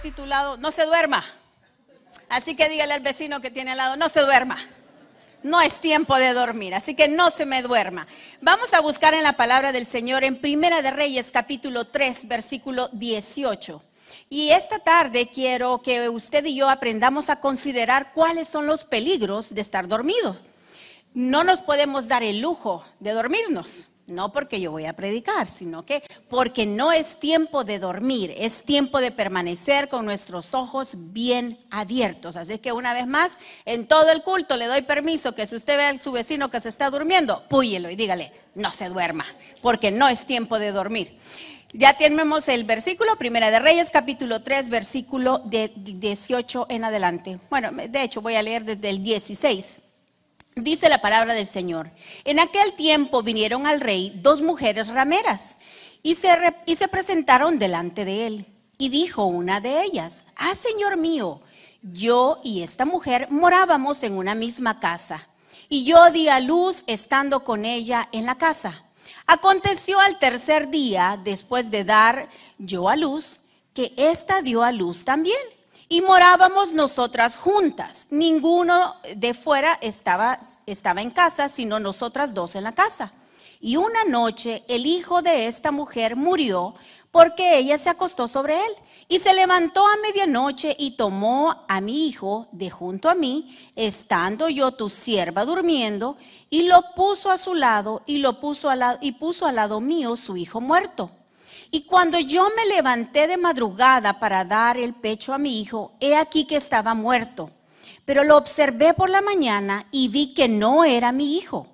titulado No se duerma. Así que dígale al vecino que tiene al lado, no se duerma. No es tiempo de dormir, así que no se me duerma. Vamos a buscar en la palabra del Señor en Primera de Reyes capítulo 3 versículo 18. Y esta tarde quiero que usted y yo aprendamos a considerar cuáles son los peligros de estar dormidos. No nos podemos dar el lujo de dormirnos. No porque yo voy a predicar, sino que porque no es tiempo de dormir, es tiempo de permanecer con nuestros ojos bien abiertos. Así que una vez más, en todo el culto le doy permiso que si usted ve a su vecino que se está durmiendo, púyelo y dígale, no se duerma, porque no es tiempo de dormir. Ya tenemos el versículo, Primera de Reyes, capítulo 3, versículo de 18 en adelante. Bueno, de hecho voy a leer desde el 16. Dice la palabra del Señor. En aquel tiempo vinieron al rey dos mujeres rameras y se, presentaron delante de él. Y dijo una de ellas, ah, Señor mío, yo y esta mujer morábamos en una misma casa. Y yo di a luz estando con ella en la casa. Aconteció al tercer día, después de dar yo a luz, que ésta dio a luz también. Y morábamos nosotras juntas. Ninguno de fuera estaba, estaba en casa, sino nosotras dos en la casa. Y una noche el hijo de esta mujer murió porque ella se acostó sobre él. Y se levantó a medianoche y tomó a mi hijo de junto a mí, estando yo tu sierva durmiendo, y lo puso a su lado y lo puso a lado, y puso al lado mío su hijo muerto. Y cuando yo me levanté de madrugada para dar el pecho a mi hijo, he aquí que estaba muerto. Pero lo observé por la mañana y vi que no era mi hijo,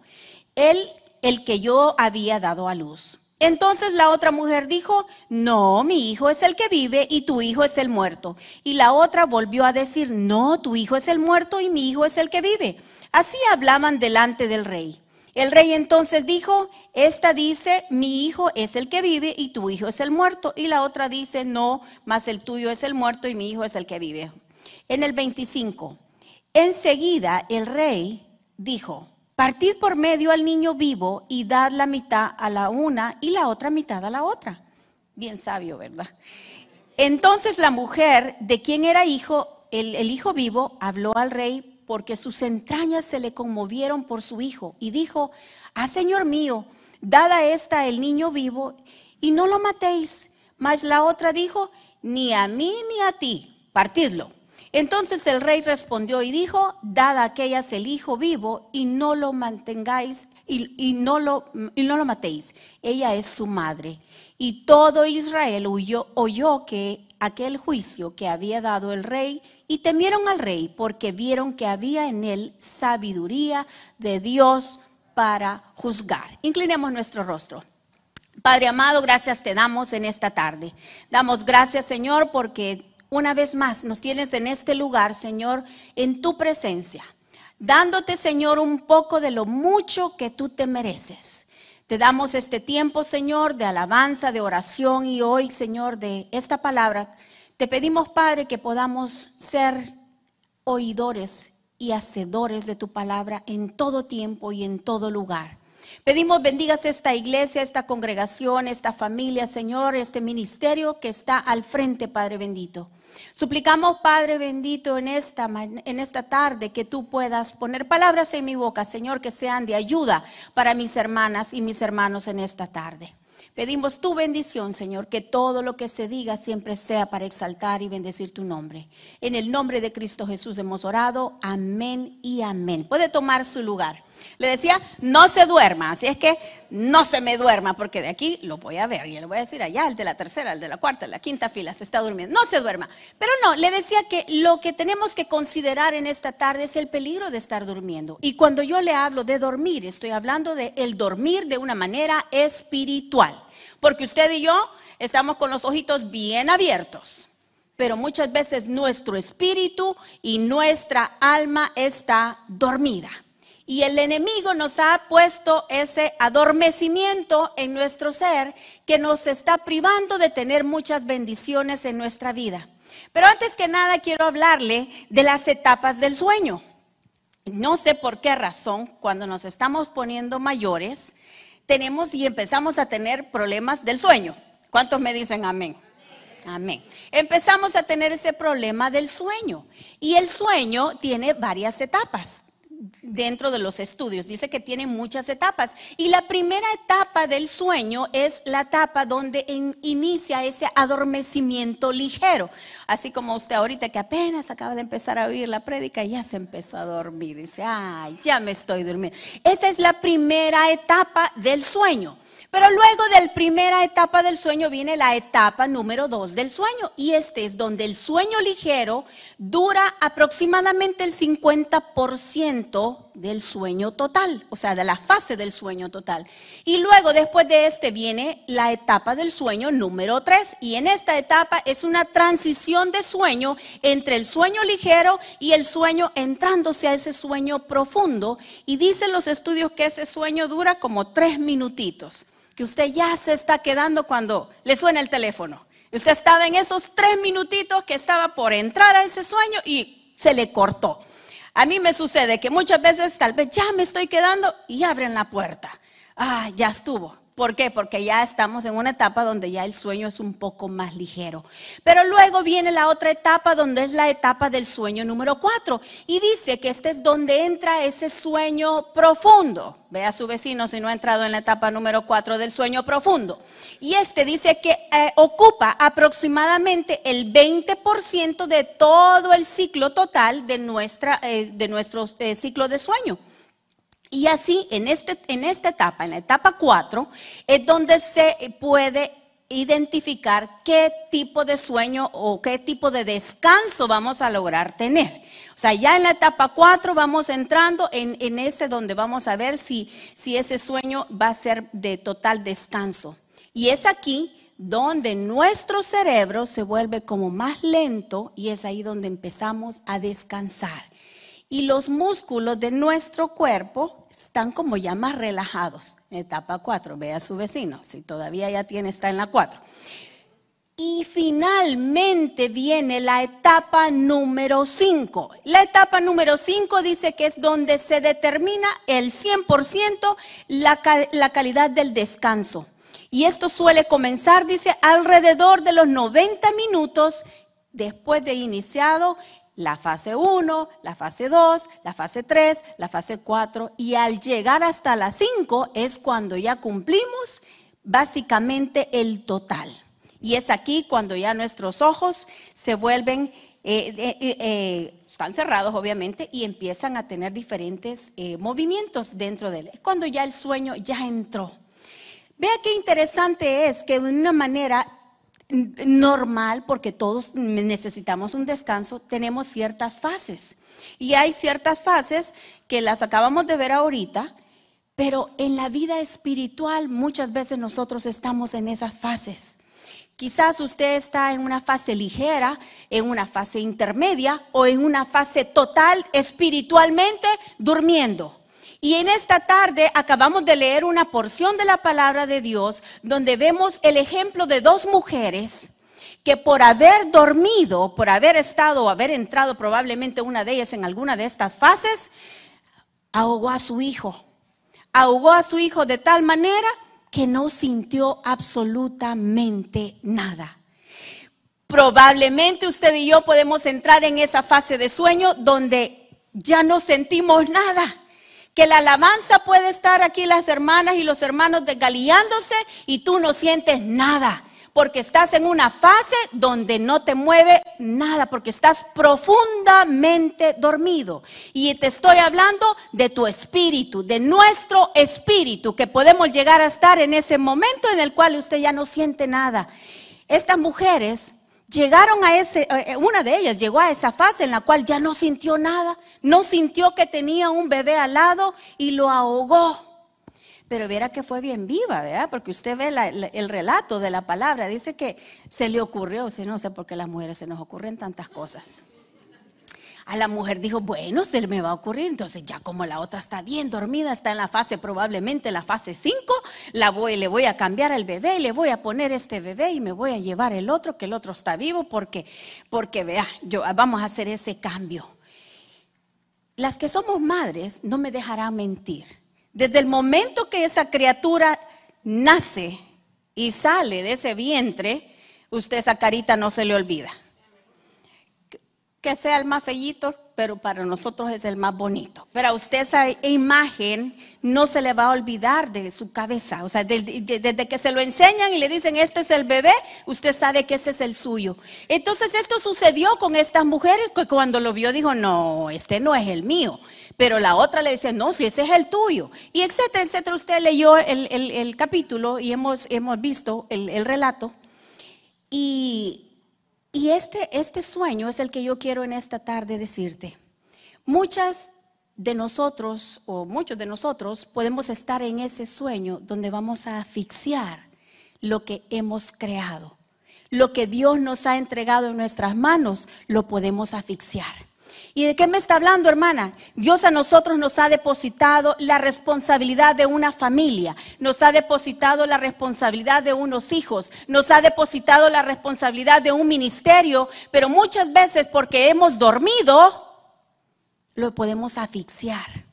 él el que yo había dado a luz. Entonces la otra mujer dijo, no, mi hijo es el que vive y tu hijo es el muerto. Y la otra volvió a decir, no, tu hijo es el muerto y mi hijo es el que vive. Así hablaban delante del rey. El rey entonces dijo, esta dice, mi hijo es el que vive y tu hijo es el muerto. Y la otra dice, no, mas el tuyo es el muerto y mi hijo es el que vive. En el 25, enseguida el rey dijo, partid por medio al niño vivo y dad la mitad a la una y la otra mitad a la otra. Bien sabio, ¿verdad? Entonces la mujer de quien era hijo, el, el hijo vivo, habló al rey porque sus entrañas se le conmovieron por su hijo, y dijo, Ah, Señor mío, dada esta el niño vivo, y no lo matéis. Mas la otra dijo, Ni a mí ni a ti, partidlo. Entonces el rey respondió y dijo, Dada aquellas el hijo vivo, y no lo mantengáis, y, no, lo, y no lo matéis. Ella es su madre. Y todo Israel huyó, oyó que aquel juicio que había dado el rey y temieron al rey porque vieron que había en él sabiduría de Dios para juzgar. Inclinemos nuestro rostro. Padre amado, gracias te damos en esta tarde. Damos gracias, Señor, porque una vez más nos tienes en este lugar, Señor, en tu presencia, dándote, Señor, un poco de lo mucho que tú te mereces. Te damos este tiempo, Señor, de alabanza, de oración y hoy, Señor, de esta palabra. Te pedimos, Padre, que podamos ser oidores y hacedores de tu palabra en todo tiempo y en todo lugar. Pedimos bendigas esta iglesia, esta congregación, esta familia, Señor, este ministerio que está al frente, Padre bendito. Suplicamos, Padre bendito, en esta, en esta tarde que tú puedas poner palabras en mi boca, Señor, que sean de ayuda para mis hermanas y mis hermanos en esta tarde. Pedimos tu bendición, Señor, que todo lo que se diga siempre sea para exaltar y bendecir tu nombre. En el nombre de Cristo Jesús hemos orado. Amén y amén. Puede tomar su lugar. Le decía, no se duerma, así es que no se me duerma, porque de aquí lo voy a ver, y le voy a decir allá, el de la tercera, el de la cuarta, la quinta fila, se está durmiendo, no se duerma. Pero no, le decía que lo que tenemos que considerar en esta tarde es el peligro de estar durmiendo. Y cuando yo le hablo de dormir, estoy hablando de el dormir de una manera espiritual, porque usted y yo estamos con los ojitos bien abiertos. Pero muchas veces nuestro espíritu y nuestra alma está dormida. Y el enemigo nos ha puesto ese adormecimiento en nuestro ser que nos está privando de tener muchas bendiciones en nuestra vida. Pero antes que nada quiero hablarle de las etapas del sueño. No sé por qué razón, cuando nos estamos poniendo mayores, tenemos y empezamos a tener problemas del sueño. ¿Cuántos me dicen amén? Amén. Empezamos a tener ese problema del sueño. Y el sueño tiene varias etapas dentro de los estudios. Dice que tiene muchas etapas. Y la primera etapa del sueño es la etapa donde inicia ese adormecimiento ligero. Así como usted ahorita que apenas acaba de empezar a oír la prédica, ya se empezó a dormir. Dice, ay, ya me estoy durmiendo. Esa es la primera etapa del sueño. Pero luego de la primera etapa del sueño viene la etapa número dos del sueño y este es donde el sueño ligero dura aproximadamente el 50% del sueño total, o sea, de la fase del sueño total. Y luego, después de este, viene la etapa del sueño número 3. Y en esta etapa es una transición de sueño entre el sueño ligero y el sueño entrándose a ese sueño profundo. Y dicen los estudios que ese sueño dura como tres minutitos, que usted ya se está quedando cuando le suena el teléfono. Usted estaba en esos tres minutitos que estaba por entrar a ese sueño y se le cortó. A mí me sucede que muchas veces tal vez ya me estoy quedando y abren la puerta. Ah, ya estuvo. ¿Por qué? Porque ya estamos en una etapa donde ya el sueño es un poco más ligero. Pero luego viene la otra etapa donde es la etapa del sueño número cuatro. y dice que este es donde entra ese sueño profundo. Ve a su vecino si no ha entrado en la etapa número cuatro del sueño profundo. Y este dice que eh, ocupa aproximadamente el 20% de todo el ciclo total de, nuestra, eh, de nuestro eh, ciclo de sueño. Y así, en, este, en esta etapa, en la etapa 4, es donde se puede identificar qué tipo de sueño o qué tipo de descanso vamos a lograr tener. O sea, ya en la etapa 4 vamos entrando en, ese donde vamos a ver si ese sueño va a ser de total descanso. Y es aquí donde nuestro cerebro se vuelve como más lento y es ahí donde empezamos a descansar y los músculos de nuestro cuerpo están como ya más relajados. Etapa 4, ve a su vecino, si todavía ya tiene, está en la 4. Y finalmente viene la etapa número 5. La etapa número 5 dice que es donde se determina el 100% la, la calidad del descanso. Y esto suele comenzar, dice, alrededor de los 90 minutos después de iniciado la fase 1, la fase 2, la fase 3, la fase 4 y al llegar hasta la 5 es cuando ya cumplimos básicamente el total. Y es aquí cuando ya nuestros ojos se vuelven, eh, eh, eh, están cerrados obviamente y empiezan a tener diferentes movimientos dentro de él. Es cuando ya el sueño ya entró. Vea qué interesante es que de una manera normal, porque todos necesitamos un descanso, tenemos ciertas fases. Y hay ciertas fases que las acabamos de ver ahorita, pero en la vida espiritual muchas veces nosotros estamos en esas fases. Quizás usted está en una fase ligera, en una fase intermedia o en una fase total espiritualmente durmiendo. Y en esta tarde acabamos de leer una porción de la palabra de Dios donde vemos el ejemplo de dos mujeres que por haber dormido, por haber estado o haber entrado probablemente una de ellas en alguna de estas fases, ahogó a su hijo. Ahogó a su hijo de tal manera que no sintió absolutamente nada. Probablemente usted y yo podemos entrar en esa fase de sueño donde ya no sentimos nada que la alabanza puede estar aquí las hermanas y los hermanos desgaliándose y tú no sientes nada, porque estás en una fase donde no te mueve nada, porque estás profundamente dormido. Y te estoy hablando de tu espíritu, de nuestro espíritu, que podemos llegar a estar en ese momento en el cual usted ya no siente nada. Estas mujeres llegaron a ese, eh, eh, una de ellas llegó a esa fase en la cual ya no sintió nada, no sintió que tenía un bebé al lado y lo ahogó. Pero viera que fue bien viva, ¿verdad? Porque usted ve el relato de la palabra, dice que se le ocurrió, si no sé por qué las mujeres se nos ocurren tantas cosas a la mujer dijo, bueno, se me va a ocurrir. Entonces ya como la otra está bien dormida, está en la fase probablemente, la fase 5, la voy, le voy a cambiar al bebé y le voy a poner este bebé y me voy a llevar el otro, que el otro está vivo, porque, porque vea, yo, vamos a hacer ese cambio. Las que somos madres no me dejarán mentir. Desde el momento que esa criatura nace y sale de ese vientre, usted esa carita no se le olvida que sea el más fellito, pero para nosotros es el más bonito. Pero a usted esa imagen no se le va a olvidar de su cabeza. O sea, desde que se lo enseñan y le dicen, este es el bebé, usted sabe que ese es el suyo. Entonces esto sucedió con estas mujeres que cuando lo vio dijo, no, este no es el mío. Pero la otra le dice, no, si ese es el tuyo. Y etcétera, etcétera. Usted leyó el, capítulo y hemos, hemos visto el, el relato. Y y este, este sueño es el que yo quiero en esta tarde decirte. Muchas de nosotros, o muchos de nosotros, podemos estar en ese sueño donde vamos a asfixiar lo que hemos creado. Lo que Dios nos ha entregado en nuestras manos, lo podemos asfixiar. ¿Y de qué me está hablando, hermana? Dios a nosotros nos ha depositado la responsabilidad de una familia, nos ha depositado la responsabilidad de unos hijos, nos ha depositado la responsabilidad de un ministerio, pero muchas veces porque hemos dormido, lo podemos asfixiar.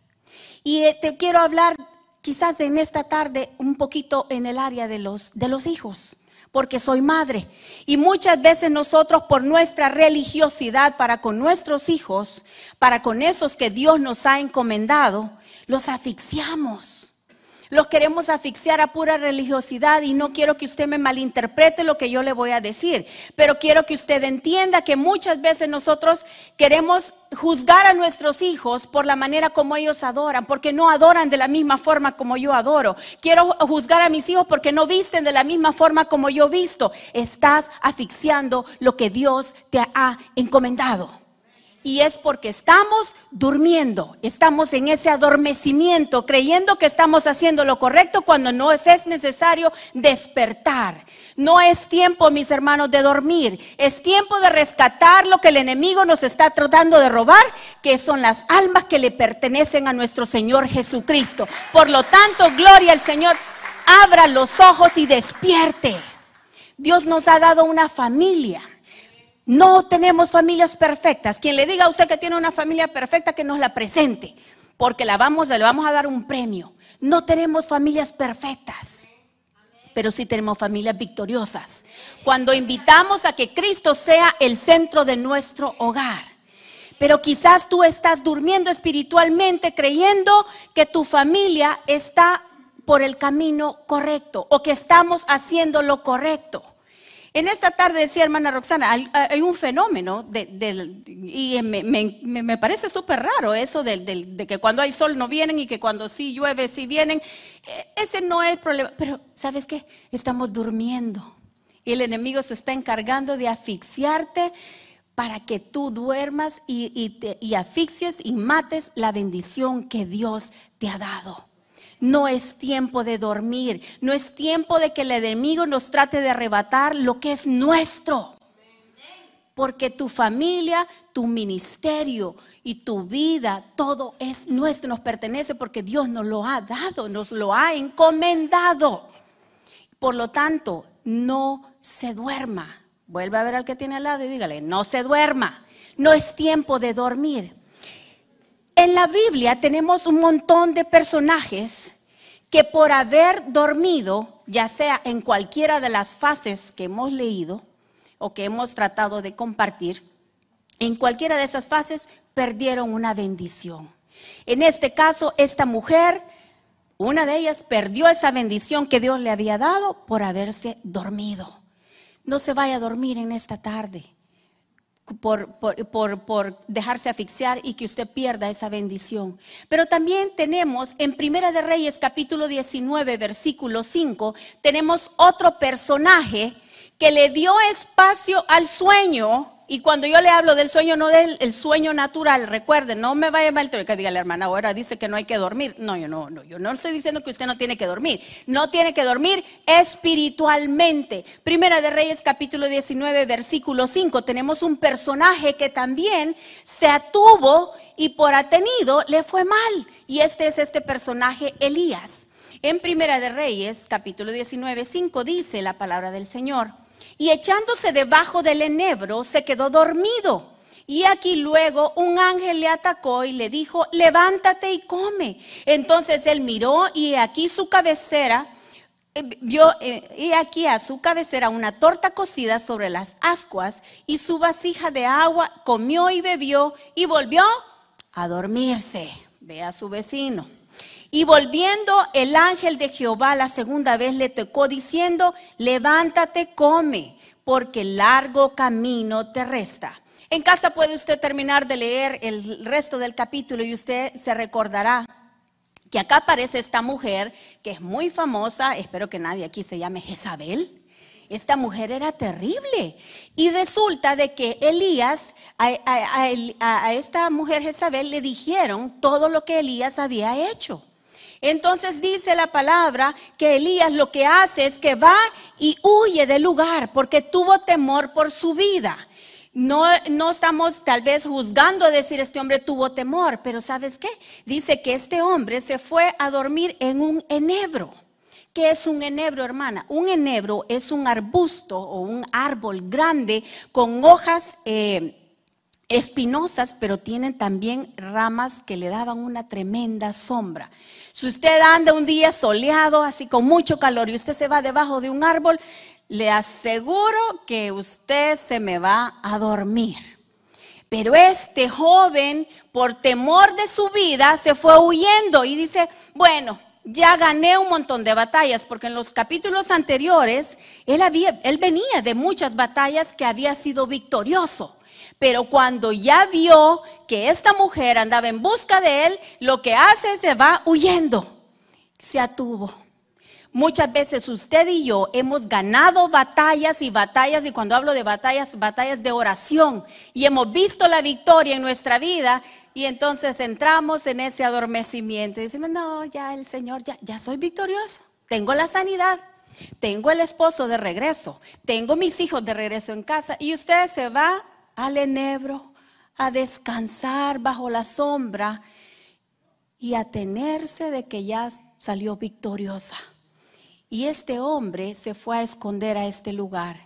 Y eh, te quiero hablar quizás en esta tarde un poquito en el área de los, de los hijos porque soy madre. Y muchas veces nosotros por nuestra religiosidad para con nuestros hijos, para con esos que Dios nos ha encomendado, los asfixiamos los queremos asfixiar a pura religiosidad y no quiero que usted me malinterprete lo que yo le voy a decir, pero quiero que usted entienda que muchas veces nosotros queremos juzgar a nuestros hijos por la manera como ellos adoran, porque no adoran de la misma forma como yo adoro. Quiero juzgar a mis hijos porque no visten de la misma forma como yo visto. Estás asfixiando lo que Dios te ha encomendado y es porque estamos durmiendo, estamos en ese adormecimiento, creyendo que estamos haciendo lo correcto cuando no es, es, necesario despertar. No es tiempo, mis hermanos, de dormir, es tiempo de rescatar lo que el enemigo nos está tratando de robar, que son las almas que le pertenecen a nuestro Señor Jesucristo. Por lo tanto, gloria al Señor, abra los ojos y despierte. Dios nos ha dado una familia no tenemos familias perfectas. Quien le diga a usted que tiene una familia perfecta, que nos la presente, porque la vamos, le vamos a dar un premio. No tenemos familias perfectas, pero sí tenemos familias victoriosas. Cuando invitamos a que Cristo sea el centro de nuestro hogar. Pero quizás tú estás durmiendo espiritualmente creyendo que tu familia está por el camino correcto o que estamos haciendo lo correcto. En esta tarde decía hermana Roxana, hay un fenómeno de, y me, parece súper raro eso de, de, que cuando hay sol no vienen y que cuando sí llueve sí vienen. E, ese no es el problema. Pero ¿sabes qué? Estamos durmiendo y el enemigo se está encargando de asfixiarte para que tú duermas y, te, y asfixies y mates la bendición que Dios te ha dado. No es tiempo de dormir, no es tiempo de que el enemigo nos trate de arrebatar lo que es nuestro. Porque tu familia, tu ministerio y tu vida, todo es nuestro, nos pertenece porque Dios nos lo ha dado, nos lo ha encomendado. Por lo tanto, no se duerma. Vuelve a ver al que tiene al lado y dígale, no se duerma. No es tiempo de dormir. En la Biblia tenemos un montón de personajes que por haber dormido, ya sea en cualquiera de las fases que hemos leído o que hemos tratado de compartir, en cualquiera de esas fases perdieron una bendición. En este caso, esta mujer, una de ellas, perdió esa bendición que Dios le había dado por haberse dormido. No se vaya a dormir en esta tarde por, dejarse asfixiar y que usted pierda esa bendición. Pero también tenemos en Primera de Reyes capítulo 19 versículo 5, tenemos otro personaje que le dio espacio al sueño y cuando yo le hablo del sueño, no del sueño natural, recuerde no me vaya mal que diga la hermana, ahora dice que no hay que dormir. No, yo no, no, yo no estoy diciendo que usted no tiene que dormir. No tiene que dormir espiritualmente. Primera de Reyes capítulo 19, versículo 5, tenemos un personaje que también se atuvo y por atenido le fue mal. Y este es este personaje, Elías. En Primera de Reyes capítulo 19, 5 dice la palabra del Señor y echándose debajo del enebro se quedó dormido. Y aquí luego un ángel le atacó y le dijo, levántate y come. Entonces él miró y aquí su cabecera, eh, vio, eh, y aquí a su cabecera una torta cocida sobre las ascuas y su vasija de agua, comió y bebió y volvió a dormirse. Ve a su vecino. Y volviendo el ángel de Jehová la segunda vez le tocó diciendo, levántate, come, porque largo camino te resta. En casa puede usted terminar de leer el resto del capítulo y usted se recordará que acá aparece esta mujer que es muy famosa, espero que nadie aquí se llame Jezabel. Esta mujer era terrible. Y resulta de que Elías, a, a, esta mujer Jezabel, le dijeron todo lo que Elías había hecho. Entonces dice la palabra que Elías lo que hace es que va y huye del lugar porque tuvo temor por su vida. No, estamos tal vez juzgando a decir este hombre tuvo temor, pero ¿sabes qué? Dice que este hombre se fue a dormir en un enebro. ¿Qué es un enebro, hermana? Un enebro es un arbusto o un árbol grande con hojas eh, espinosas, pero tienen también ramas que le daban una tremenda sombra. Si usted anda un día soleado, así con mucho calor, y usted se va debajo de un árbol, le aseguro que usted se me va a dormir. Pero este joven, por temor de su vida, se fue huyendo y dice, bueno, ya gané un montón de batallas, porque en los capítulos anteriores él, había, él venía de muchas batallas que había sido victorioso. Pero cuando ya vio que esta mujer andaba en busca de él, lo que hace es se va huyendo. Se atuvo. Muchas veces usted y yo hemos ganado batallas y batallas, y cuando hablo de batallas, batallas de oración, y hemos visto la victoria en nuestra vida, y entonces entramos en ese adormecimiento y decimos, no, ya el Señor, ya, ya soy victorioso, tengo la sanidad, tengo el esposo de regreso, tengo mis hijos de regreso en casa, y usted se va al enebro, a descansar bajo la sombra y a tenerse de que ya salió victoriosa. Y este hombre se fue a esconder a este lugar.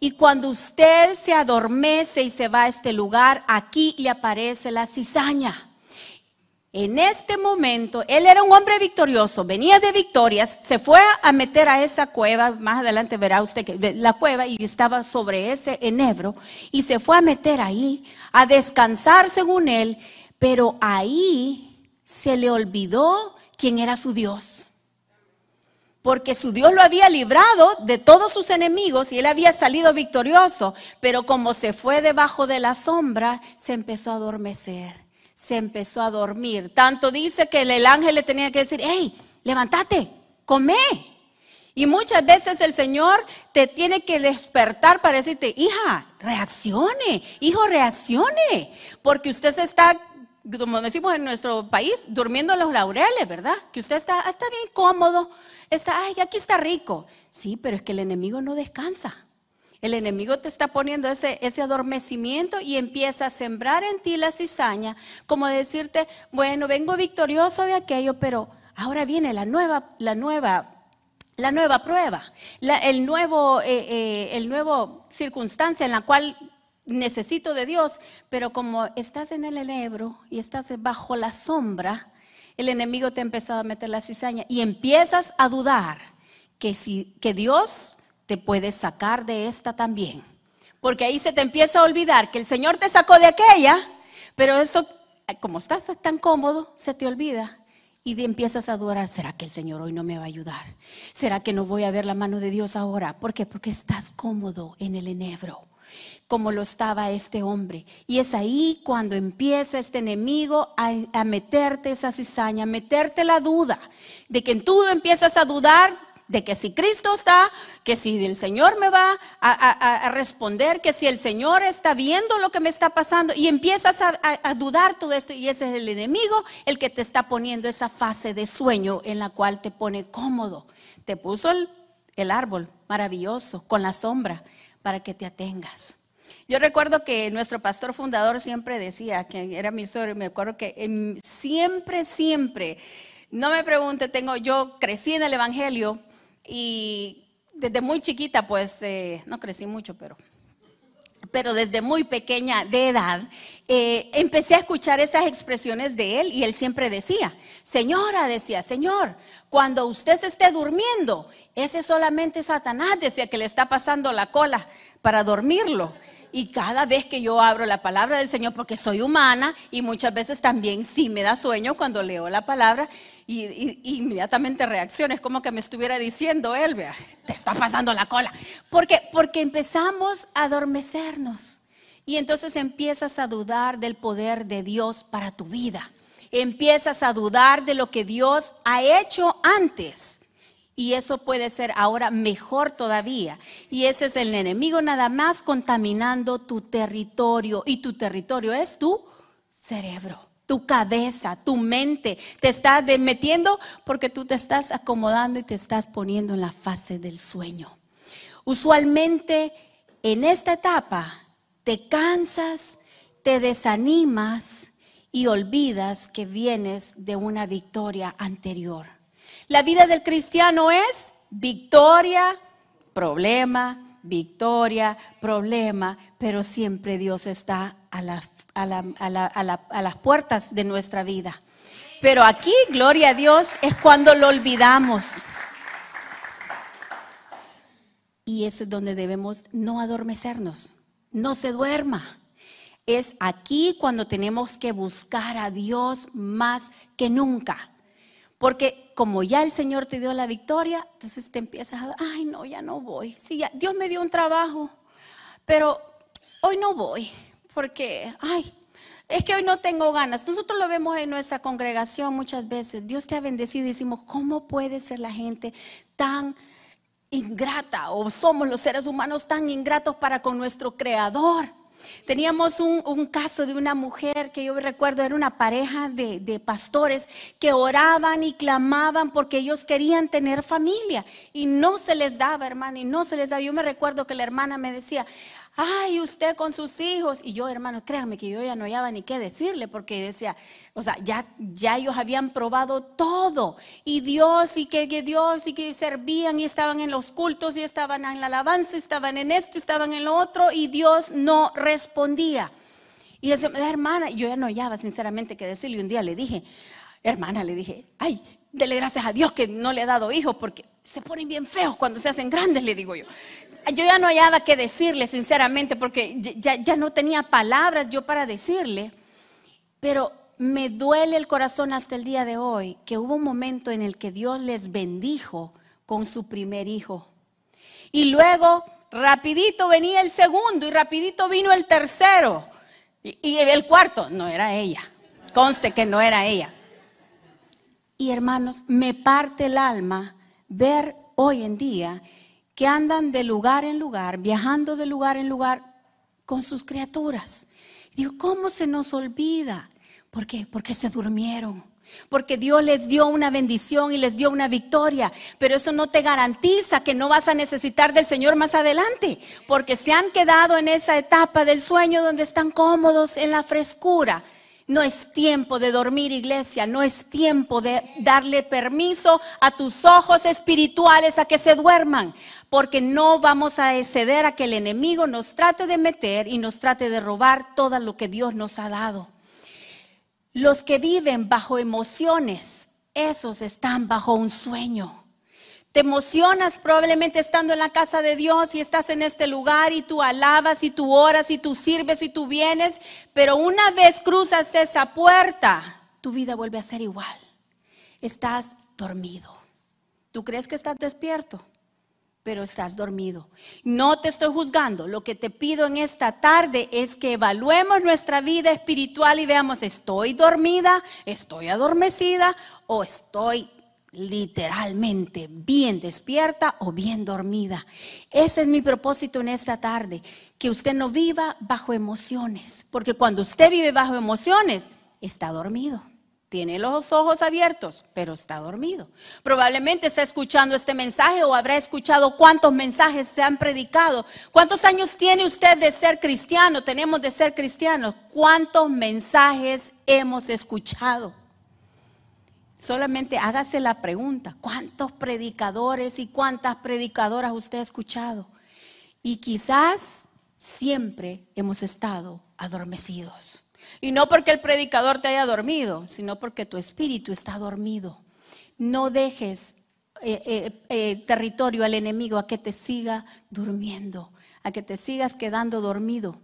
Y cuando usted se adormece y se va a este lugar, aquí le aparece la cizaña. En este momento, él era un hombre victorioso, venía de victorias, se fue a meter a esa cueva, más adelante verá usted que la cueva y estaba sobre ese enebro, y se fue a meter ahí, a descansar según él, pero ahí se le olvidó quién era su Dios. Porque su Dios lo había librado de todos sus enemigos y él había salido victorioso, pero como se fue debajo de la sombra, se empezó a adormecer se empezó a dormir. Tanto dice que el ángel le tenía que decir, hey, levántate, come. Y muchas veces el Señor te tiene que despertar para decirte, hija, reaccione, hijo, reaccione, porque usted está, como decimos en nuestro país, durmiendo los laureles, ¿verdad? Que usted está, está bien cómodo, está, ay, aquí está rico. Sí, pero es que el enemigo no descansa. El enemigo te está poniendo ese, ese adormecimiento y empieza a sembrar en ti la cizaña, como decirte, bueno, vengo victorioso de aquello, pero ahora viene la nueva, la nueva la nueva prueba, el nuevo, eh, eh, el nuevo circunstancia en la cual necesito de Dios, pero como estás en el enebro y estás bajo la sombra, el enemigo te ha empezado a meter la cizaña y empiezas a dudar que si que Dios te puedes sacar de esta también. Porque ahí se te empieza a olvidar que el Señor te sacó de aquella, pero eso, como estás tan cómodo, se te olvida. Y empiezas a dudar ¿será que el Señor hoy no me va a ayudar? ¿Será que no voy a ver la mano de Dios ahora? ¿Por qué? Porque estás cómodo en el enebro como lo estaba este hombre. Y es ahí cuando empieza este enemigo a, meterte esa cizaña, a meterte la duda, de que tú empiezas a dudar de que si Cristo está, que si el Señor me va a, responder, que si el Señor está viendo lo que me está pasando y empiezas a, dudar todo esto y ese es el enemigo el que te está poniendo esa fase de sueño en la cual te pone cómodo. Te puso el, árbol maravilloso con la sombra para que te atengas. Yo recuerdo que nuestro pastor fundador siempre decía, que era mi suegro, me acuerdo que siempre, siempre, no me pregunte, tengo, yo crecí en el Evangelio, y desde muy chiquita, pues, eh, no crecí mucho, pero, pero desde muy pequeña de edad, eh, empecé a escuchar esas expresiones de él y él siempre decía, señora, decía, señor, cuando usted se esté durmiendo, ese solamente Satanás, decía que le está pasando la cola para dormirlo. Y cada vez que yo abro la palabra del Señor, porque soy humana y muchas veces también sí me da sueño cuando leo la palabra, y, inmediatamente reacciones, como que me estuviera diciendo él, te está pasando la cola. Porque, porque empezamos a adormecernos. Y entonces empiezas a dudar del poder de Dios para tu vida. Empiezas a dudar de lo que Dios ha hecho antes. Y eso puede ser ahora mejor todavía. Y ese es el enemigo nada más contaminando tu territorio. Y tu territorio es tu cerebro tu cabeza, tu mente te está metiendo porque tú te estás acomodando y te estás poniendo en la fase del sueño. Usualmente en esta etapa te cansas, te desanimas y olvidas que vienes de una victoria anterior. La vida del cristiano es victoria, problema, victoria, problema, pero siempre Dios está a la a, las puertas de nuestra vida. Pero aquí, gloria a Dios, es cuando lo olvidamos. Y eso es donde debemos no adormecernos, no se duerma. Es aquí cuando tenemos que buscar a Dios más que nunca. Porque como ya el Señor te dio la victoria, entonces te empiezas a, ay no, ya no voy. Sí, ya, Dios me dio un trabajo, pero hoy no voy porque, ay, es que hoy no tengo ganas. Nosotros lo vemos en nuestra congregación muchas veces. Dios te ha bendecido y decimos, ¿cómo puede ser la gente tan ingrata o somos los seres humanos tan ingratos para con nuestro creador? Teníamos un, caso de una mujer que yo recuerdo, era una pareja de, de, pastores que oraban y clamaban porque ellos querían tener familia y no se les daba, hermano, y no se les daba. Yo me recuerdo que la hermana me decía, ay, usted con sus hijos. Y yo, hermano, créanme que yo ya no hallaba ni qué decirle, porque decía, o sea, ya, ya ellos habían probado todo. Y Dios, y que, Dios, y que servían, y estaban en los cultos, y estaban en la alabanza, estaban en esto, estaban en lo otro, y Dios no respondía. Y decía, hermana, yo ya no hallaba sinceramente qué decirle. y Un día le dije, hermana, le dije, ay, dele gracias a Dios que no le ha dado hijos, porque se ponen bien feos cuando se hacen grandes, le digo yo yo ya no hallaba qué decirle, sinceramente, porque ya, no tenía palabras yo para decirle. Pero me duele el corazón hasta el día de hoy que hubo un momento en el que Dios les bendijo con su primer hijo. Y luego, rapidito venía el segundo y rapidito vino el tercero. y el cuarto, no era ella. Conste que no era ella. Y hermanos, me parte el alma ver hoy en día que andan de lugar en lugar, viajando de lugar en lugar con sus criaturas. Digo, ¿cómo se nos olvida? ¿Por qué? Porque se durmieron. Porque Dios les dio una bendición y les dio una victoria. Pero eso no te garantiza que no vas a necesitar del Señor más adelante. Porque se han quedado en esa etapa del sueño donde están cómodos en la frescura no es tiempo de dormir, iglesia. No es tiempo de darle permiso a tus ojos espirituales a que se duerman. Porque no vamos a ceder a que el enemigo nos trate de meter y nos trate de robar todo lo que Dios nos ha dado. Los que viven bajo emociones, esos están bajo un sueño. Te emocionas probablemente estando en la casa de Dios y estás en este lugar y tú alabas y tú oras y tú sirves y tú vienes, pero una vez cruzas esa puerta, tu vida vuelve a ser igual. Estás dormido. Tú crees que estás despierto, pero estás dormido. No te estoy juzgando. Lo que te pido en esta tarde es que evaluemos nuestra vida espiritual y veamos, estoy dormida, estoy adormecida o estoy literalmente bien despierta o bien dormida. Ese es mi propósito en esta tarde, que usted no viva bajo emociones, porque cuando usted vive bajo emociones, está dormido. Tiene los ojos abiertos, pero está dormido. Probablemente está escuchando este mensaje o habrá escuchado cuántos mensajes se han predicado. ¿Cuántos años tiene usted de ser cristiano? Tenemos de ser cristianos. ¿Cuántos mensajes hemos escuchado? Solamente hágase la pregunta, ¿cuántos predicadores y cuántas predicadoras usted ha escuchado? Y quizás siempre hemos estado adormecidos. Y no porque el predicador te haya dormido, sino porque tu espíritu está dormido. No dejes eh, eh, eh, territorio al enemigo a que te siga durmiendo, a que te sigas quedando dormido.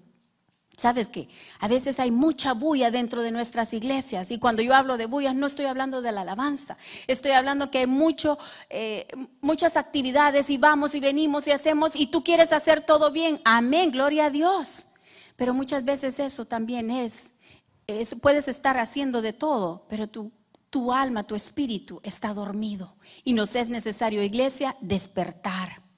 ¿Sabes que A veces hay mucha bulla dentro de nuestras iglesias y cuando yo hablo de bulla no estoy hablando de la alabanza, estoy hablando que hay mucho, eh, muchas actividades y vamos y venimos y hacemos y tú quieres hacer todo bien. Amén, gloria a Dios. Pero muchas veces eso también es, puedes estar haciendo de todo, pero tu alma, tu espíritu está dormido y nos es necesario, iglesia, despertar.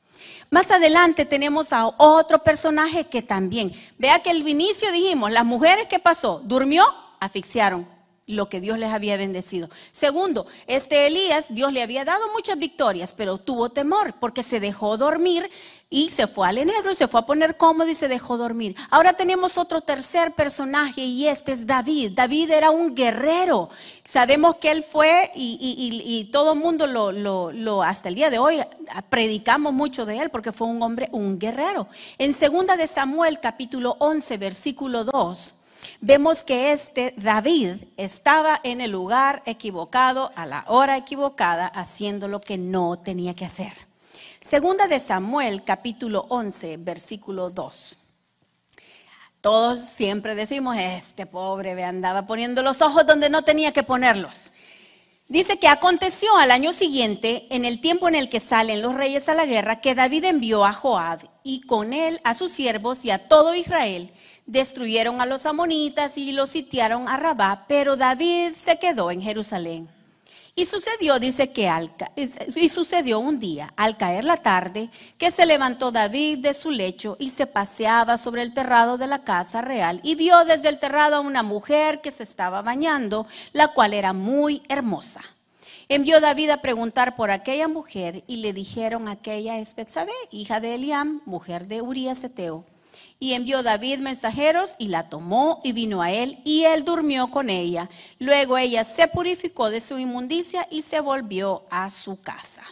Más adelante tenemos a otro personaje que también. Vea que al inicio dijimos, las mujeres que pasó, durmió, asfixiaron lo que Dios les había bendecido. Segundo, este Elías, Dios le había dado muchas victorias, pero tuvo temor porque se dejó dormir y se fue al y se fue a poner cómodo y se dejó dormir. Ahora tenemos otro tercer personaje y este es David. David era un guerrero. Sabemos que él fue y, todo el mundo lo, lo, hasta el día de hoy, ah, predicamos mucho de él porque fue un hombre, un guerrero. En segunda de Samuel capítulo 11, versículo 2, vemos que este David estaba en el lugar equivocado, a la hora equivocada, haciendo lo que no tenía que hacer. Segunda de Samuel, capítulo 11, versículo 2. Todos siempre decimos, este pobre andaba poniendo los ojos donde no tenía que ponerlos. Dice que aconteció al año siguiente, en el tiempo en el que salen los reyes a la guerra, que David envió a Joab y con él a sus siervos y a todo Israel. Destruyeron a los amonitas y los sitiaron a Rabá, pero David se quedó en Jerusalén. Y sucedió, dice que y sucedió un día, al caer la tarde, que se levantó David de su lecho y se paseaba sobre el terrado de la casa real y vio desde el terrado a una mujer que se estaba bañando, la cual era muy hermosa. Envió David a preguntar por aquella mujer y le dijeron aquella es Betsabé, hija de Eliam, mujer de Urías Eteo. Y envió David mensajeros y la tomó y vino a él y él durmió con ella. Luego ella se purificó de su inmundicia y se volvió a su casa.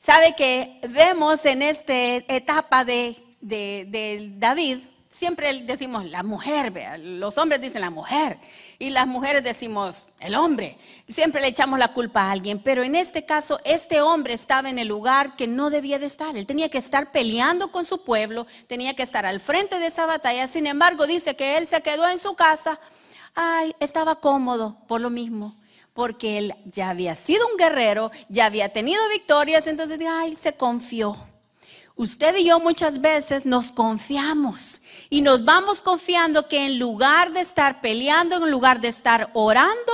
Sabe que vemos en esta etapa de, de, de David, siempre decimos la mujer, los hombres dicen la mujer. Y las mujeres decimos, el hombre. Siempre le echamos la culpa a alguien, pero en este caso este hombre estaba en el lugar que no debía de estar. Él tenía que estar peleando con su pueblo, tenía que estar al frente de esa batalla. Sin embargo, dice que él se quedó en su casa. Ay, estaba cómodo por lo mismo porque él ya había sido un guerrero, ya había tenido victorias, entonces, ay, se confió. Usted y yo muchas veces nos confiamos y nos vamos confiando que en lugar de estar peleando, en lugar de estar orando,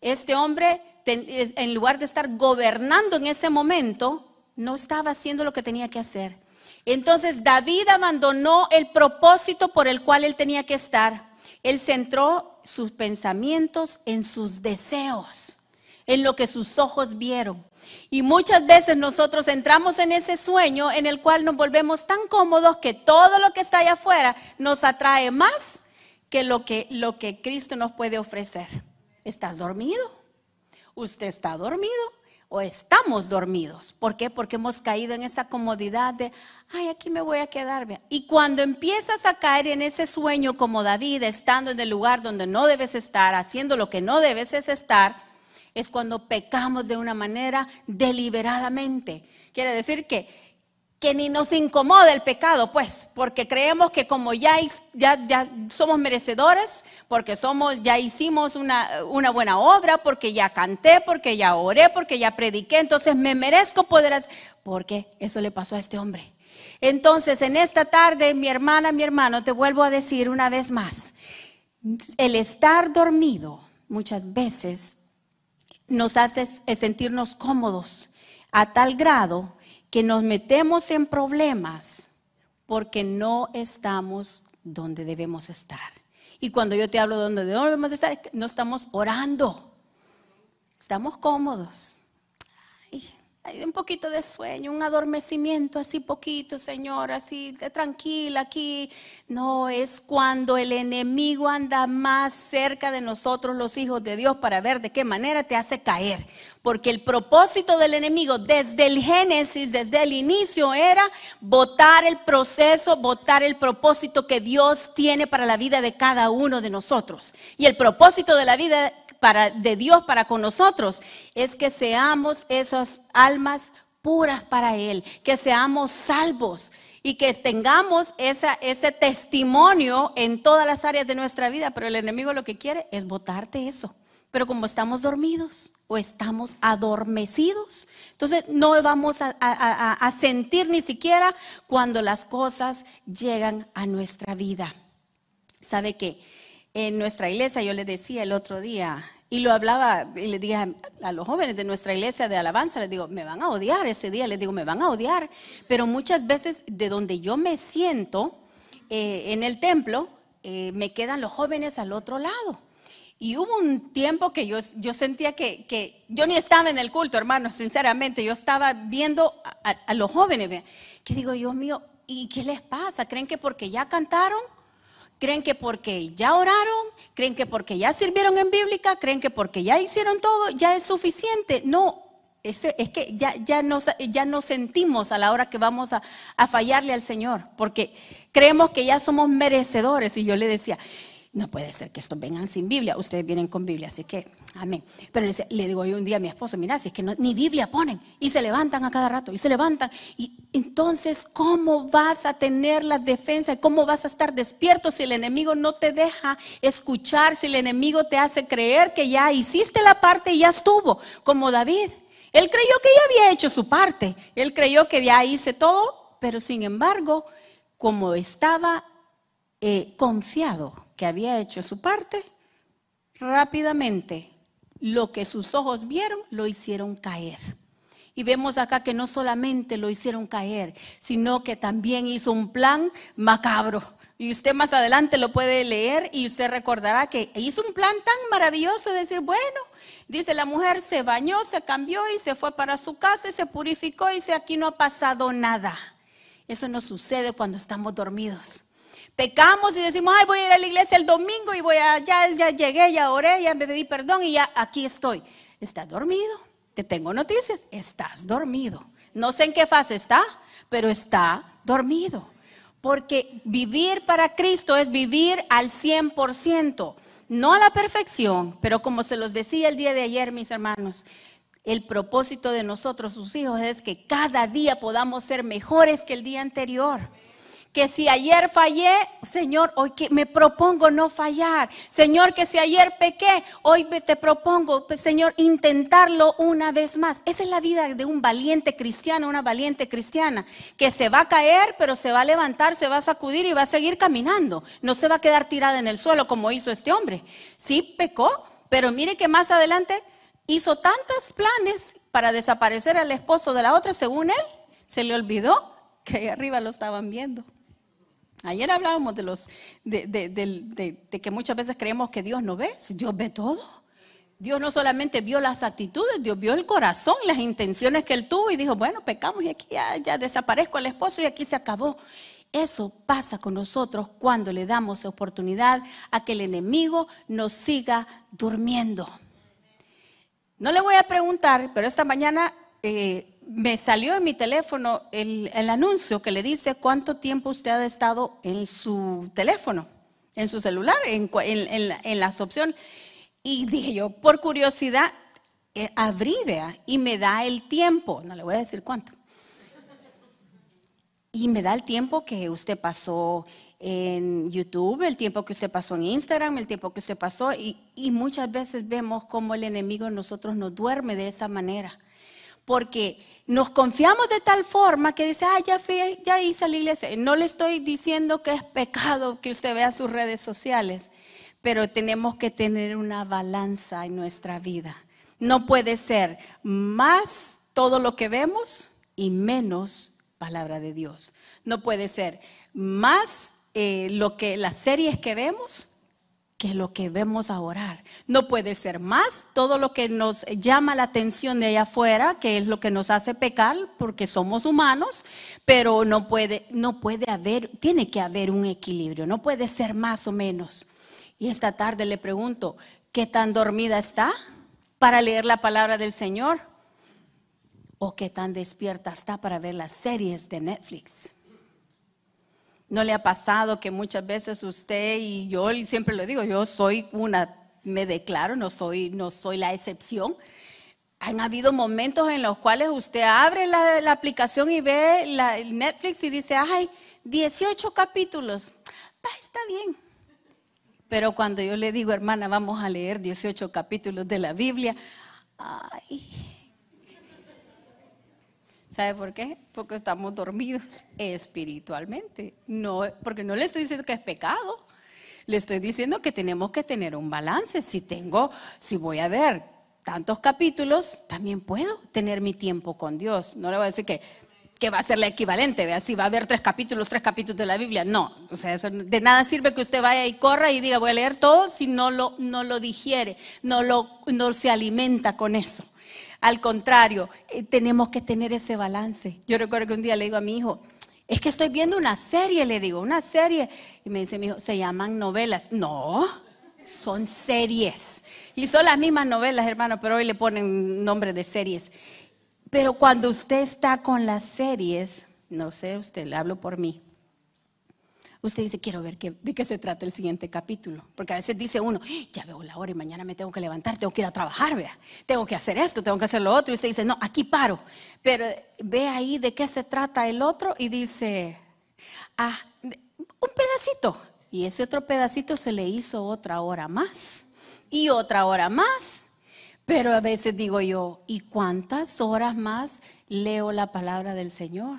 este hombre, en lugar de estar gobernando en ese momento, no estaba haciendo lo que tenía que hacer. Entonces David abandonó el propósito por el cual él tenía que estar. Él centró sus pensamientos en sus deseos, en lo que sus ojos vieron. Y muchas veces nosotros entramos en ese sueño en el cual nos volvemos tan cómodos que todo lo que está allá afuera nos atrae más que lo que, lo que Cristo nos puede ofrecer. ¿Estás dormido? ¿Usted está dormido? o estamos dormidos. ¿Por qué? Porque hemos caído en esa comodidad de, ay, aquí me voy a quedarme. Y cuando empiezas a caer en ese sueño como David, estando en el lugar donde no debes estar, haciendo lo que no debes es estar, es cuando pecamos de una manera deliberadamente. Quiere decir que, que ni nos incomoda el pecado, pues, porque creemos que como ya, ya, somos merecedores, porque somos, ya hicimos una, una buena obra, porque ya canté, porque ya oré, porque ya prediqué, entonces me merezco poder hacer, porque eso le pasó a este hombre. Entonces, en esta tarde, mi hermana, mi hermano, te vuelvo a decir una vez más, el estar dormido muchas veces nos hace sentirnos cómodos a tal grado que nos metemos en problemas porque no estamos donde debemos estar. Y cuando yo te hablo de donde debemos estar, no estamos orando, estamos cómodos. Ay. Hay un poquito de sueño, un adormecimiento así poquito, Señor, así de tranquila aquí. No, es cuando el enemigo anda más cerca de nosotros los hijos de Dios para ver de qué manera te hace caer. Porque el propósito del enemigo desde el Génesis, desde el inicio, era votar el proceso, votar el propósito que Dios tiene para la vida de cada uno de nosotros. Y el propósito de la vida de Dios para con nosotros es que seamos esas almas puras para Él, que seamos salvos y que tengamos ese testimonio en todas las áreas de nuestra vida, pero el enemigo lo que quiere es botarte eso. Pero como estamos dormidos o estamos adormecidos, entonces no vamos a sentir ni siquiera cuando las cosas llegan a nuestra vida. ¿Sabe qué? en nuestra iglesia, yo les decía el otro día, y lo hablaba, y le dije a, los jóvenes de nuestra iglesia de alabanza, les digo, me van a odiar ese día, les digo, me van a odiar, pero muchas veces de donde yo me siento eh, en el templo, eh, me quedan los jóvenes al otro lado. Y hubo un tiempo que yo, yo sentía que, yo ni estaba en el culto, hermano, sinceramente, yo estaba viendo a, a los jóvenes, que digo, Dios mío, ¿y qué les pasa? ¿Creen que porque ya cantaron? creen que porque ya oraron, creen que porque ya sirvieron en bíblica, creen que porque ya hicieron todo, ya es suficiente. No, es, que ya, ya, nos, ya sentimos a la hora que vamos a, a fallarle al Señor, porque creemos que ya somos merecedores. Y yo le decía, no puede ser que estos vengan sin Biblia, ustedes vienen con Biblia, así que, amén. Pero le, digo yo un día a mi esposo, mira, si es que ni Biblia ponen y se levantan a cada rato y se levantan. Y entonces, ¿cómo vas a tener la defensa? ¿Cómo vas a estar despierto si el enemigo no te deja escuchar, si el enemigo te hace creer que ya hiciste la parte y ya estuvo, como David? Él creyó que ya había hecho su parte, él creyó que ya hice todo, pero sin embargo, como estaba eh, confiado, que había hecho su parte, rápidamente lo que sus ojos vieron lo hicieron caer. Y vemos acá que no solamente lo hicieron caer, sino que también hizo un plan macabro. Y usted más adelante lo puede leer y usted recordará que hizo un plan tan maravilloso de decir, bueno, dice la mujer, se bañó, se cambió y se fue para su casa y se purificó y dice, aquí no ha pasado nada. Eso no sucede cuando estamos dormidos. Pecamos y decimos, ay, voy a ir a la iglesia el domingo y voy a, ya, ya llegué, ya oré, ya me pedí perdón y ya aquí estoy. Estás dormido. Te tengo noticias. Estás dormido. No sé en qué fase está, pero está dormido. Porque vivir para Cristo es vivir al 100%, no a la perfección, pero como se los decía el día de ayer, mis hermanos, el propósito de nosotros, sus hijos, es que cada día podamos ser mejores que el día anterior que si ayer fallé, Señor, hoy que me propongo no fallar. Señor, que si ayer pequé, hoy te propongo, Señor, intentarlo una vez más. Esa es la vida de un valiente cristiano, una valiente cristiana, que se va a caer, pero se va a levantar, se va a sacudir y va a seguir caminando. No se va a quedar tirada en el suelo como hizo este hombre. Sí pecó, pero mire que más adelante hizo tantos planes para desaparecer al esposo de la otra, según él, se le olvidó que arriba lo estaban viendo. Ayer hablábamos de, los, de, que muchas veces creemos que Dios no ve, Dios ve todo. Dios no solamente vio las actitudes, Dios vio el corazón, las intenciones que él tuvo y dijo, bueno, pecamos y aquí ya, desaparezco el esposo y aquí se acabó. Eso pasa con nosotros cuando le damos oportunidad a que el enemigo nos siga durmiendo. No le voy a preguntar, pero esta mañana eh, me salió en mi teléfono el, anuncio que le dice cuánto tiempo usted ha estado en su teléfono, en su celular, en, las opciones. Y dije yo, por curiosidad, eh, abrí, vea, y me da el tiempo, no le voy a decir cuánto. Y me da el tiempo que usted pasó en YouTube, el tiempo que usted pasó en Instagram, el tiempo que usted pasó, y, y muchas veces vemos cómo el enemigo en nosotros nos duerme de esa manera. Porque nos confiamos de tal forma que dice, ah, ya, fui, ya hice la iglesia. No le estoy diciendo que es pecado que usted vea sus redes sociales, pero tenemos que tener una balanza en nuestra vida. No puede ser más todo lo que vemos y menos palabra de Dios. No puede ser más eh, lo que las series que vemos que lo que vemos a No puede ser más todo lo que nos llama la atención de allá afuera, que es lo que nos hace pecar, porque somos humanos, pero no puede, no puede haber, tiene que haber un equilibrio, no puede ser más o menos. Y esta tarde le pregunto, ¿qué tan dormida está para leer la palabra del Señor? ¿O qué tan despierta está para ver las series de Netflix? ¿No le ha pasado que muchas veces usted y yo siempre lo digo, yo soy una, me declaro, no soy, no soy la excepción? Han habido momentos en los cuales usted abre la, aplicación y ve el Netflix y dice, ay, 18 capítulos, está bien. Pero cuando yo le digo, hermana, vamos a leer 18 capítulos de la Biblia, ay, ¿Sabe por qué? Porque estamos dormidos espiritualmente. No, porque no le estoy diciendo que es pecado. Le estoy diciendo que tenemos que tener un balance. Si tengo, si voy a ver tantos capítulos, también puedo tener mi tiempo con Dios. No le voy a decir que, que va a ser la equivalente, vea, si va a haber tres capítulos, tres capítulos de la Biblia. No, o sea, de nada sirve que usted vaya y corra y diga voy a leer todo si no lo, no lo digiere, no, lo, no se alimenta con eso. Al contrario, eh, tenemos que tener ese balance. Yo recuerdo que un día le digo a mi hijo, es que estoy viendo una serie, le digo, una serie. Y me dice mi hijo, se llaman novelas. No, son series. Y son las mismas novelas, hermano, pero hoy le ponen nombre de series. Pero cuando usted está con las series, no sé, usted le hablo por mí usted dice, quiero ver de qué se trata el siguiente capítulo. Porque a veces dice uno, ya veo la hora y mañana me tengo que levantar, tengo que ir a trabajar, vea, tengo que hacer esto, tengo que hacer lo otro. Y usted dice, no, aquí paro. Pero ve ahí de qué se trata el otro y dice, ah, un pedacito. Y ese otro pedacito se le hizo otra hora más y otra hora más. Pero a veces digo yo, ¿y cuántas horas más leo la palabra del Señor?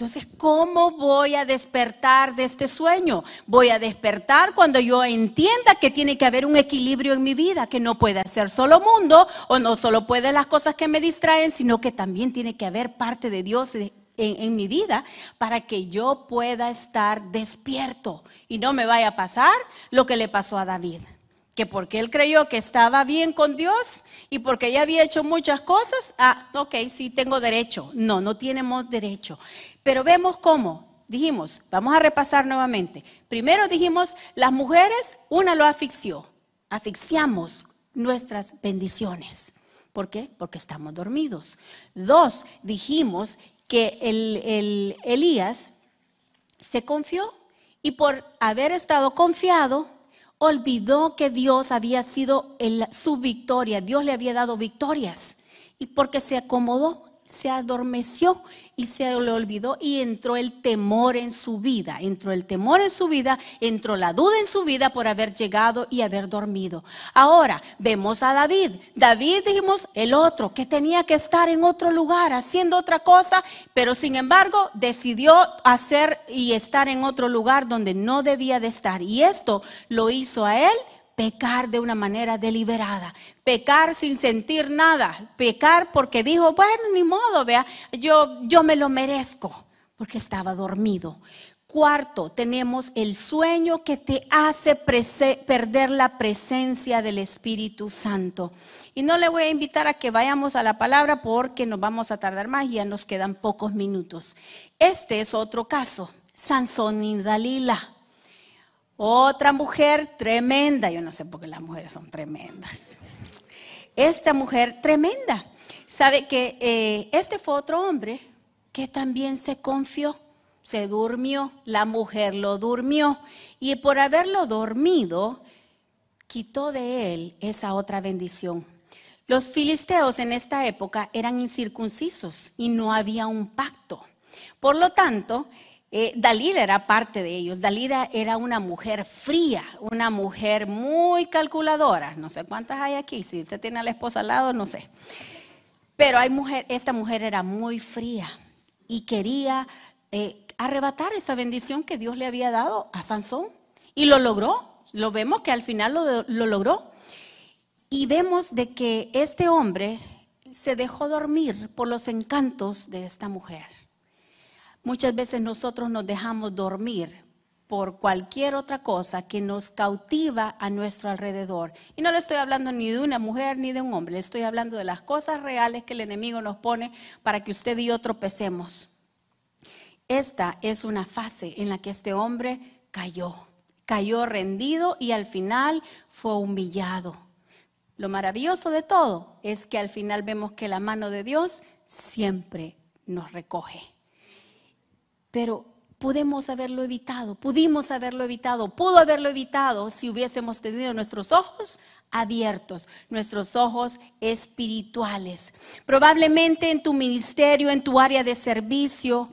Entonces, ¿cómo voy a despertar de este sueño? Voy a despertar cuando yo entienda que tiene que haber un equilibrio en mi vida, que no puede ser solo mundo o no solo puede las cosas que me distraen, sino que también tiene que haber parte de Dios en, mi vida para que yo pueda estar despierto y no me vaya a pasar lo que le pasó a David que porque él creyó que estaba bien con Dios y porque ya había hecho muchas cosas, ah, ok, sí tengo derecho. No, no tenemos derecho. Pero vemos cómo, dijimos, vamos a repasar nuevamente. Primero dijimos, las mujeres, una lo asfixió, afixiamos nuestras bendiciones. ¿Por qué? Porque estamos dormidos. Dos, dijimos que el, Elías se confió y por haber estado confiado, olvidó que Dios había sido su victoria, Dios le había dado victorias y porque se acomodó se adormeció y se le olvidó y entró el temor en su vida, entró el temor en su vida, entró la duda en su vida por haber llegado y haber dormido. Ahora vemos a David. David dijimos el otro que tenía que estar en otro lugar haciendo otra cosa, pero sin embargo decidió hacer y estar en otro lugar donde no debía de estar. Y esto lo hizo a él pecar de una manera deliberada, pecar sin sentir nada, pecar porque dijo, bueno, ni modo, vea, yo, yo me lo merezco, porque estaba dormido. Cuarto, tenemos el sueño que te hace perder la presencia del Espíritu Santo. Y no le voy a invitar a que vayamos a la palabra porque nos vamos a tardar más, ya nos quedan pocos minutos. Este es otro caso, Sansón y Dalila. Otra mujer tremenda, yo no sé por qué las mujeres son tremendas. Esta mujer tremenda, sabe que eh, este fue otro hombre que también se confió, se durmió, la mujer lo durmió y por haberlo dormido, quitó de él esa otra bendición. Los filisteos en esta época eran incircuncisos y no había un pacto. Por lo tanto, eh, Dalila era parte de ellos. Dalila era una mujer fría, una mujer muy calculadora. No sé cuántas hay aquí. Si usted tiene a la esposa al lado, no sé. Pero hay esta mujer era muy fría y quería eh, arrebatar esa bendición que Dios le había dado a Sansón. Y lo logró. Lo vemos que al final lo, lo logró. Y vemos de que este hombre se dejó dormir por los encantos de esta mujer. Muchas veces nosotros nos dejamos dormir por cualquier otra cosa que nos cautiva a nuestro alrededor. Y no le estoy hablando ni de una mujer ni de un hombre, le estoy hablando de las cosas reales que el enemigo nos pone para que usted y yo tropecemos. Esta es una fase en la que este hombre cayó, cayó rendido y al final fue humillado. Lo maravilloso de todo es que al final vemos que la mano de Dios siempre nos recoge. Pero podemos haberlo evitado, pudimos haberlo evitado, pudo haberlo evitado si hubiésemos tenido nuestros ojos abiertos, nuestros ojos espirituales. Probablemente en tu ministerio, en tu área de servicio,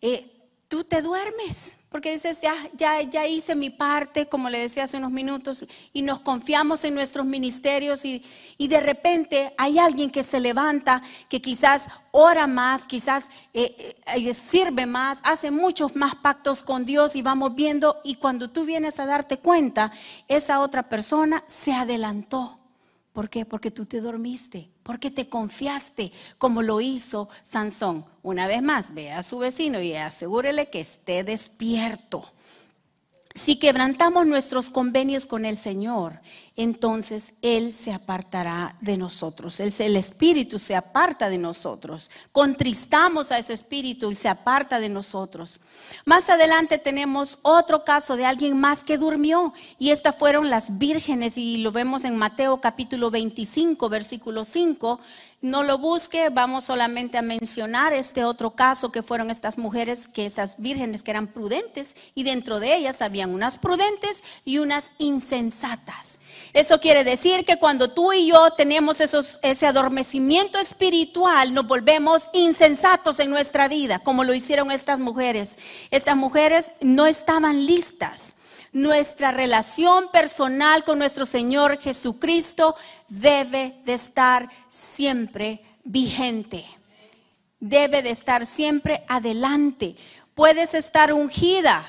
eh, tú te duermes. Porque dices, ya, ya, hice mi parte, como le decía hace unos minutos, y nos confiamos en nuestros ministerios y, de repente hay alguien que se levanta, que quizás ora más, quizás eh, eh, eh, sirve más, hace muchos más pactos con Dios y vamos viendo, y cuando tú vienes a darte cuenta, esa otra persona se adelantó. ¿Por qué? Porque tú te dormiste, porque te confiaste, como lo hizo Sansón. Una vez más, ve a su vecino y asegúrele que esté despierto. Si quebrantamos nuestros convenios con el Señor entonces Él se apartará de nosotros. El Espíritu se aparta de nosotros. Contristamos a ese Espíritu y se aparta de nosotros. Más adelante tenemos otro caso de alguien más que durmió. Y estas fueron las vírgenes y lo vemos en Mateo capítulo 25, versículo 5. No lo busque, vamos solamente a mencionar este otro caso que fueron estas mujeres, que estas vírgenes que eran prudentes y dentro de ellas habían unas prudentes y unas insensatas. Eso quiere decir que cuando tú y yo tenemos ese adormecimiento espiritual, nos volvemos insensatos en nuestra vida, como lo hicieron estas mujeres. Estas mujeres no estaban listas. Nuestra relación personal con nuestro Señor Jesucristo debe de estar siempre vigente. Debe de estar siempre adelante. Puedes estar ungida,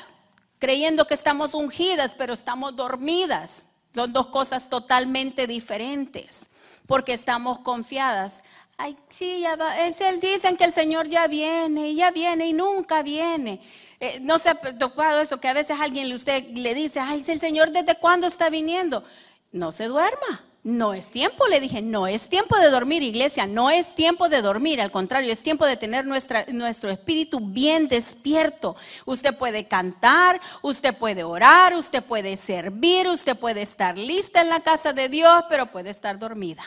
creyendo que estamos ungidas, pero estamos dormidas. Son dos cosas totalmente diferentes, porque estamos confiadas. Ay, sí, ya Es dicen que el Señor ya viene, y ya viene, y nunca viene. Eh, no se ha tocado eso, que a veces alguien le, usted le dice, ay, si el Señor desde cuándo está viniendo. No se duerma no es tiempo, le dije, no es tiempo de dormir, iglesia, no es tiempo de dormir, al contrario, es tiempo de tener nuestro espíritu bien despierto. Usted puede cantar, usted puede orar, usted puede servir, usted puede estar lista en la casa de Dios, pero puede estar dormida.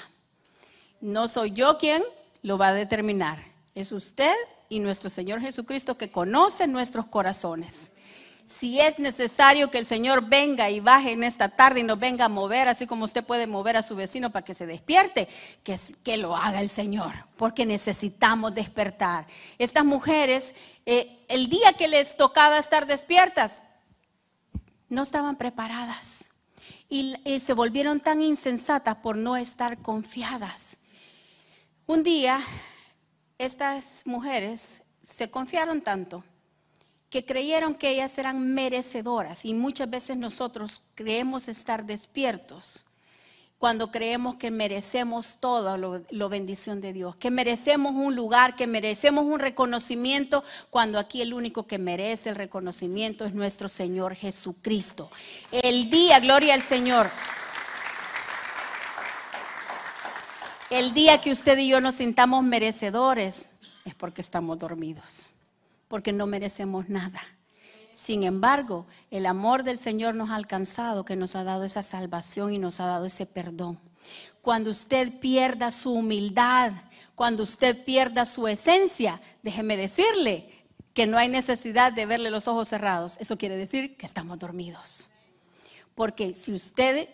No soy yo quien lo va a determinar, es usted y nuestro Señor Jesucristo que conocen nuestros corazones. Si es necesario que el Señor venga y baje en esta tarde y nos venga a mover, así como usted puede mover a su vecino para que se despierte, que, lo haga el Señor, porque necesitamos despertar. Estas mujeres, eh, el día que les tocaba estar despiertas, no estaban preparadas y eh, se volvieron tan insensatas por no estar confiadas. Un día, estas mujeres se confiaron tanto que creyeron que ellas eran merecedoras y muchas veces nosotros creemos estar despiertos cuando creemos que merecemos toda la bendición de Dios, que merecemos un lugar, que merecemos un reconocimiento, cuando aquí el único que merece el reconocimiento es nuestro Señor Jesucristo. El día, gloria al Señor, el día que usted y yo nos sintamos merecedores es porque estamos dormidos porque no merecemos nada. Sin embargo, el amor del Señor nos ha alcanzado, que nos ha dado esa salvación y nos ha dado ese perdón. Cuando usted pierda su humildad, cuando usted pierda su esencia, déjeme decirle que no hay necesidad de verle los ojos cerrados. Eso quiere decir que estamos dormidos. Porque si usted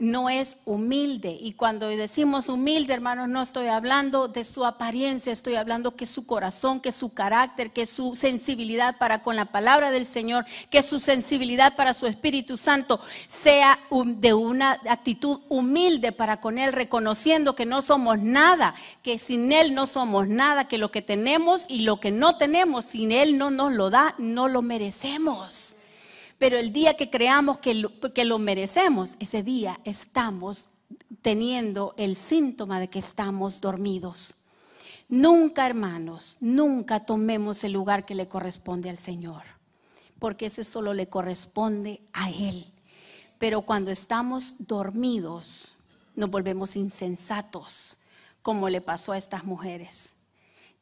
no es humilde. Y cuando decimos humilde, hermanos, no estoy hablando de su apariencia, estoy hablando que su corazón, que su carácter, que su sensibilidad para con la palabra del Señor, que su sensibilidad para su Espíritu Santo sea de una actitud humilde para con Él, reconociendo que no somos nada, que sin Él no somos nada, que lo que tenemos y lo que no tenemos, sin Él no nos lo da, no lo merecemos. Pero el día que creamos que lo, que lo merecemos, ese día estamos teniendo el síntoma de que estamos dormidos. Nunca, hermanos, nunca tomemos el lugar que le corresponde al Señor, porque ese solo le corresponde a Él. Pero cuando estamos dormidos, nos volvemos insensatos, como le pasó a estas mujeres.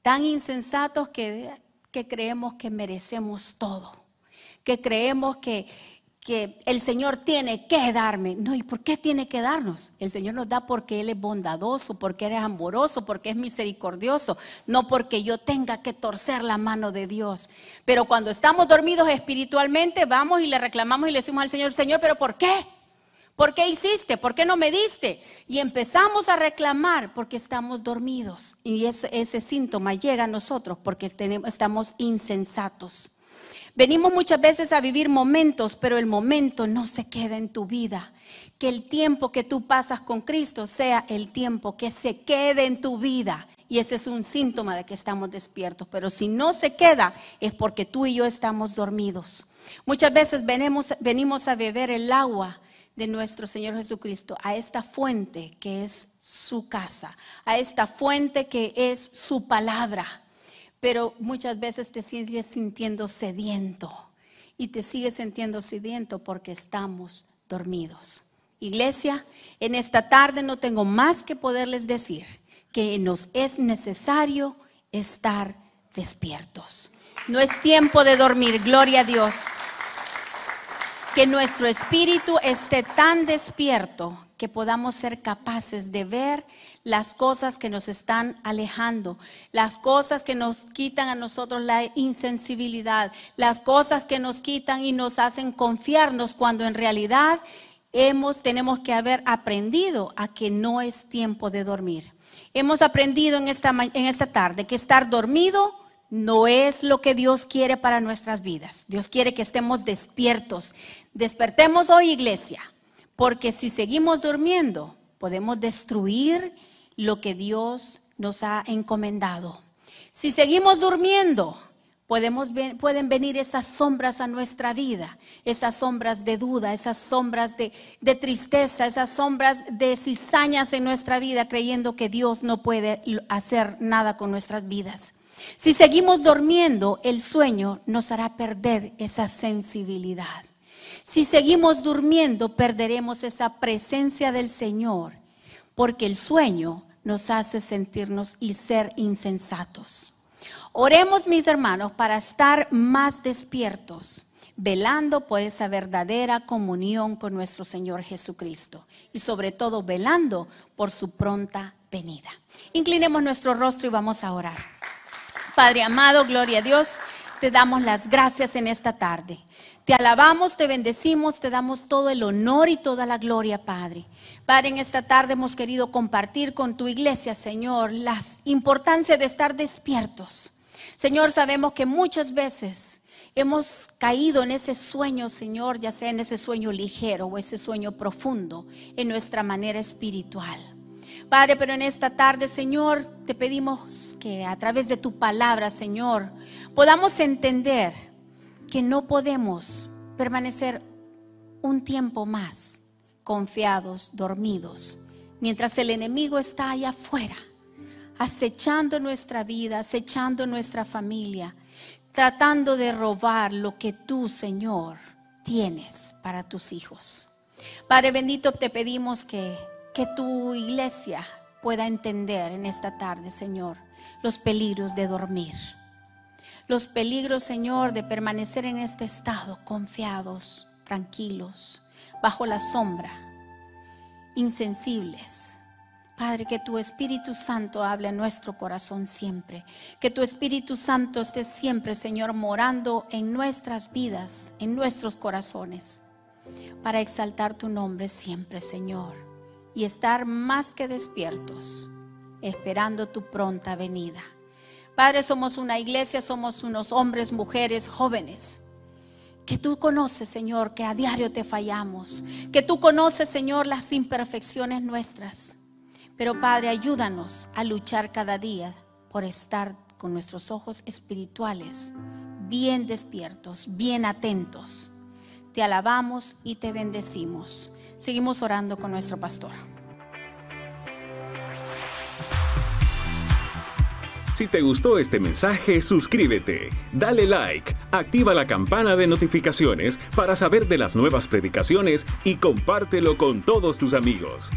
Tan insensatos que, que creemos que merecemos todo que creemos que, el Señor tiene que darme. No, ¿y por qué tiene que darnos? El Señor nos da porque Él es bondadoso, porque Él es amoroso, porque es misericordioso, no porque yo tenga que torcer la mano de Dios. Pero cuando estamos dormidos espiritualmente, vamos y le reclamamos y le decimos al Señor, Señor, pero ¿por qué? ¿Por qué hiciste? ¿Por qué no me diste? Y empezamos a reclamar porque estamos dormidos. Y ese, síntoma llega a nosotros porque estamos insensatos. Venimos muchas veces a vivir momentos, pero el momento no se queda en tu vida. Que el tiempo que tú pasas con Cristo sea el tiempo que se quede en tu vida. Y ese es un síntoma de que estamos despiertos. Pero si no se queda, es porque tú y yo estamos dormidos. Muchas veces venimos, venimos a beber el agua de nuestro Señor Jesucristo, a esta fuente que es su casa, a esta fuente que es su palabra pero muchas veces te sigues sintiendo sediento y te sigues sintiendo sediento porque estamos dormidos. Iglesia, en esta tarde no tengo más que poderles decir que nos es necesario estar despiertos. No es tiempo de dormir, gloria a Dios. Que nuestro espíritu esté tan despierto que podamos ser capaces de ver las cosas que nos están alejando, las cosas que nos quitan a nosotros la insensibilidad, las cosas que nos quitan y nos hacen confiarnos cuando en realidad hemos, tenemos que haber aprendido a que no es tiempo de dormir. Hemos aprendido en esta, en esta tarde que estar dormido no es lo que Dios quiere para nuestras vidas. Dios quiere que estemos despiertos. Despertemos hoy, iglesia, porque si seguimos durmiendo, podemos destruir lo que Dios nos ha encomendado. Si seguimos durmiendo, pueden venir esas sombras a nuestra vida, esas sombras de duda, esas sombras de tristeza, esas sombras de cizañas en nuestra vida, creyendo que Dios no puede hacer nada con nuestras vidas. Si seguimos durmiendo, el sueño nos hará perder esa sensibilidad. Si seguimos durmiendo, perderemos esa presencia del Señor, porque el sueño nos hace sentirnos y ser insensatos. Oremos, mis hermanos, para estar más despiertos, velando por esa verdadera comunión con nuestro Señor Jesucristo y sobre todo velando por su pronta venida. Inclinemos nuestro rostro y vamos a orar. Padre amado, gloria a Dios, te damos las gracias en esta tarde. Te alabamos, te bendecimos, te damos todo el honor y toda la gloria, Padre. Padre, en esta tarde hemos querido compartir con tu iglesia, Señor, la importancia de estar despiertos. Señor, sabemos que muchas veces hemos caído en ese sueño, Señor, ya sea en ese sueño ligero o ese sueño profundo, en nuestra manera espiritual. Padre, pero en esta tarde, Señor, te pedimos que a través de tu palabra, Señor, podamos entender que no podemos permanecer un tiempo más confiados, dormidos, mientras el enemigo está allá afuera, acechando nuestra vida, acechando nuestra familia, tratando de robar lo que tú, Señor, tienes para tus hijos. Padre bendito, te pedimos que, que tu iglesia pueda entender en esta tarde, Señor, los peligros de dormir los peligros, Señor, de permanecer en este estado confiados, tranquilos, bajo la sombra, insensibles. Padre, que tu Espíritu Santo hable en nuestro corazón siempre. Que tu Espíritu Santo esté siempre, Señor, morando en nuestras vidas, en nuestros corazones, para exaltar tu nombre siempre, Señor, y estar más que despiertos, esperando tu pronta venida. Padre, somos una iglesia, somos unos hombres, mujeres, jóvenes. Que tú conoces, Señor, que a diario te fallamos. Que tú conoces, Señor, las imperfecciones nuestras. Pero Padre, ayúdanos a luchar cada día por estar con nuestros ojos espirituales bien despiertos, bien atentos. Te alabamos y te bendecimos. Seguimos orando con nuestro pastor. Si te gustó este mensaje, suscríbete, dale like, activa la campana de notificaciones para saber de las nuevas predicaciones y compártelo con todos tus amigos.